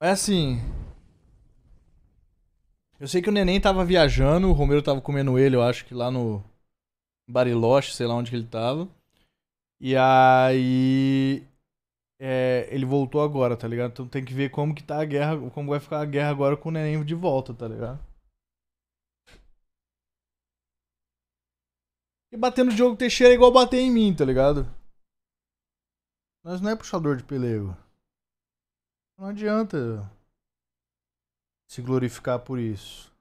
É assim. Eu sei que o neném tava viajando, o Romero tava comendo ele, eu acho que lá no Bariloche, sei lá onde que ele tava. E aí. É, ele voltou agora, tá ligado? Então tem que ver como que tá a guerra, como vai ficar a guerra agora com o neném de volta, tá ligado? E bater no Diogo Teixeira é igual bater em mim, tá ligado? Mas não é puxador de pelego. Não adianta se glorificar por isso.